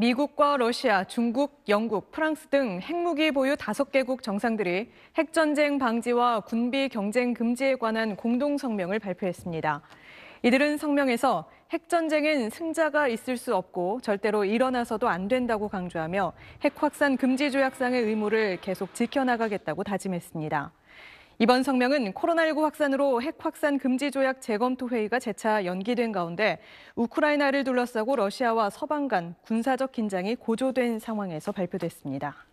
미국과 러시아, 중국, 영국, 프랑스 등 핵무기 보유 5개국 정상들이 핵전쟁 방지와 군비 경쟁 금지에 관한 공동 성명을 발표했습니다. 이들은 성명에서 핵전쟁은 승자가 있을 수 없고 절대로 일어나서도 안 된다고 강조하며 핵 확산 금지 조약상의 의무를 계속 지켜나가겠다고 다짐했습니다. 이번 성명은 코로나19 확산으로 핵 확산 금지 조약 재검토 회의가 재차 연기된 가운데 우크라이나를 둘러싸고 러시아와 서방 간 군사적 긴장이 고조된 상황에서 발표됐습니다.